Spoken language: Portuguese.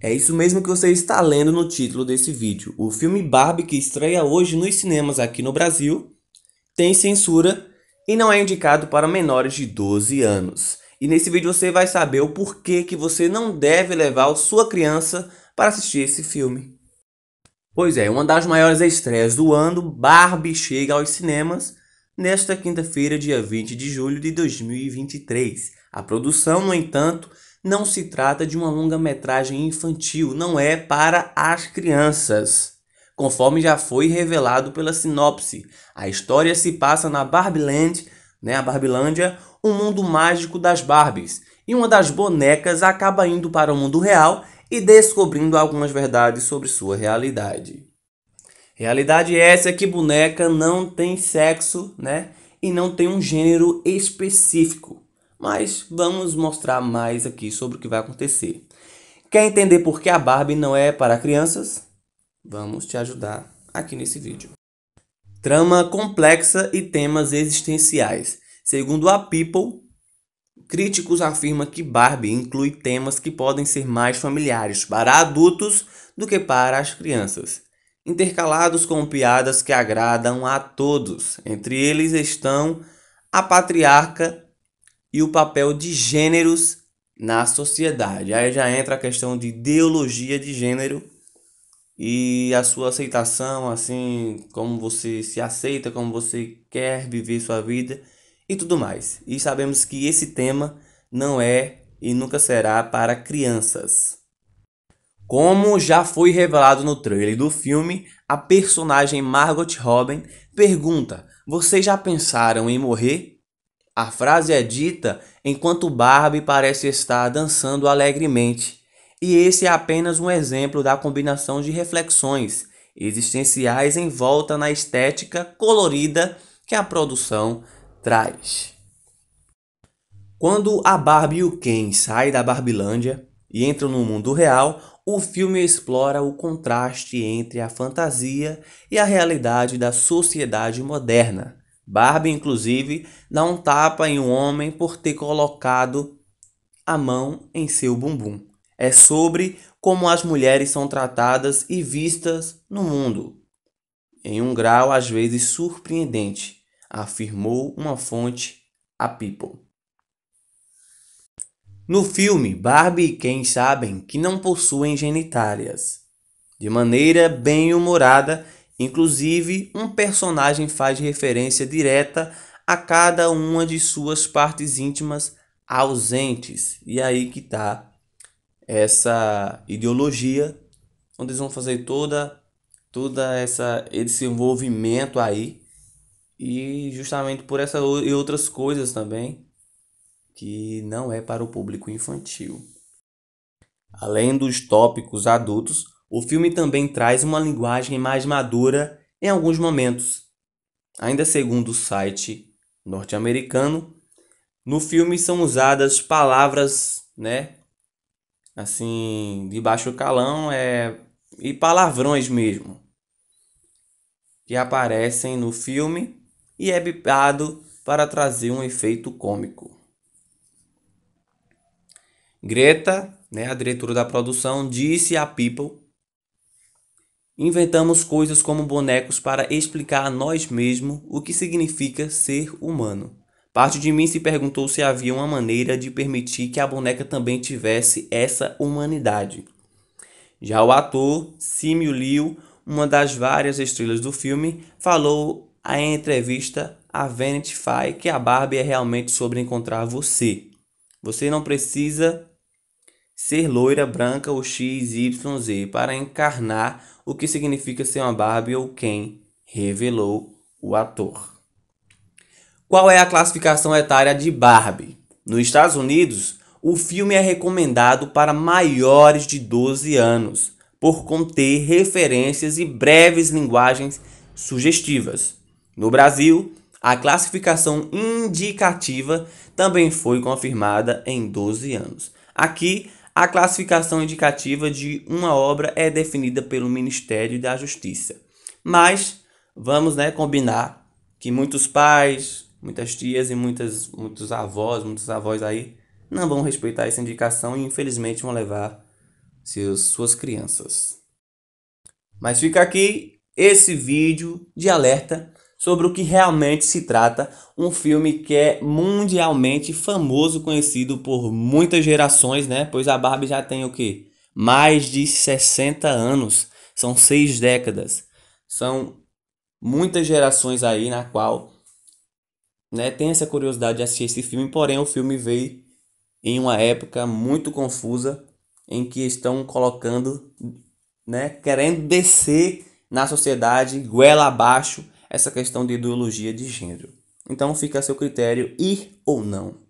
É isso mesmo que você está lendo no título desse vídeo. O filme Barbie que estreia hoje nos cinemas aqui no Brasil tem censura e não é indicado para menores de 12 anos. E nesse vídeo você vai saber o porquê que você não deve levar sua criança para assistir esse filme. Pois é, uma das maiores estreias do ano, Barbie chega aos cinemas nesta quinta-feira, dia 20 de julho de 2023. A produção, no entanto, não se trata de uma longa-metragem infantil, não é para as crianças. Conforme já foi revelado pela sinopse, a história se passa na Barbieland, né, a Barbilândia, o um mundo mágico das Barbies, e uma das bonecas acaba indo para o mundo real e descobrindo algumas verdades sobre sua realidade. Realidade essa é que boneca não tem sexo, né, e não tem um gênero específico. Mas vamos mostrar mais aqui sobre o que vai acontecer. Quer entender por que a Barbie não é para crianças? Vamos te ajudar aqui nesse vídeo. Trama complexa e temas existenciais. Segundo a People, críticos afirmam que Barbie inclui temas que podem ser mais familiares para adultos do que para as crianças, intercalados com piadas que agradam a todos. Entre eles estão a patriarca e o papel de gêneros na sociedade. Aí já entra a questão de ideologia de gênero e a sua aceitação, assim, como você se aceita, como você quer viver sua vida e tudo mais. E sabemos que esse tema não é e nunca será para crianças. Como já foi revelado no trailer do filme, a personagem Margot Robin pergunta: "Vocês já pensaram em morrer?" A frase é dita enquanto Barbie parece estar dançando alegremente, e esse é apenas um exemplo da combinação de reflexões existenciais em volta na estética colorida que a produção traz. Quando a Barbie e o Ken saem da Barbilândia e entram no mundo real, o filme explora o contraste entre a fantasia e a realidade da sociedade moderna, Barbie, inclusive, dá um tapa em um homem por ter colocado a mão em seu bumbum. É sobre como as mulheres são tratadas e vistas no mundo, em um grau às vezes surpreendente, afirmou uma fonte, a People. No filme, Barbie e Ken sabem que não possuem genitárias, De maneira bem humorada, Inclusive, um personagem faz referência direta a cada uma de suas partes íntimas ausentes. E aí que está essa ideologia, onde eles vão fazer toda toda essa esse envolvimento aí e justamente por essa e outras coisas também que não é para o público infantil. Além dos tópicos adultos, o filme também traz uma linguagem mais madura em alguns momentos. Ainda segundo o site norte-americano, no filme são usadas palavras, né, assim, de baixo calão, é e palavrões mesmo que aparecem no filme e é bipado para trazer um efeito cômico. Greta, né, a diretora da produção, disse a People Inventamos coisas como bonecos para explicar a nós mesmos o que significa ser humano. Parte de mim se perguntou se havia uma maneira de permitir que a boneca também tivesse essa humanidade. Já o ator Simu Liu, uma das várias estrelas do filme, falou em entrevista a Vanity Fair que a Barbie é realmente sobre encontrar você. Você não precisa ser loira, branca ou XYZ para encarnar o que significa ser uma Barbie ou quem, revelou o ator. Qual é a classificação etária de Barbie? Nos Estados Unidos, o filme é recomendado para maiores de 12 anos, por conter referências e breves linguagens sugestivas. No Brasil, a classificação indicativa também foi confirmada em 12 anos. Aqui, a classificação indicativa de uma obra é definida pelo Ministério da Justiça. Mas vamos né, combinar que muitos pais, muitas tias e muitas, muitos avós, muitos avós aí não vão respeitar essa indicação e infelizmente vão levar seus, suas crianças. Mas fica aqui esse vídeo de alerta sobre o que realmente se trata, um filme que é mundialmente famoso, conhecido por muitas gerações, né? Pois a Barbie já tem o que? Mais de 60 anos, são seis décadas. São muitas gerações aí na qual né, tem essa curiosidade de assistir esse filme, porém o filme veio em uma época muito confusa em que estão colocando, né, querendo descer na sociedade goela abaixo essa questão de ideologia de gênero. Então fica a seu critério ir ou não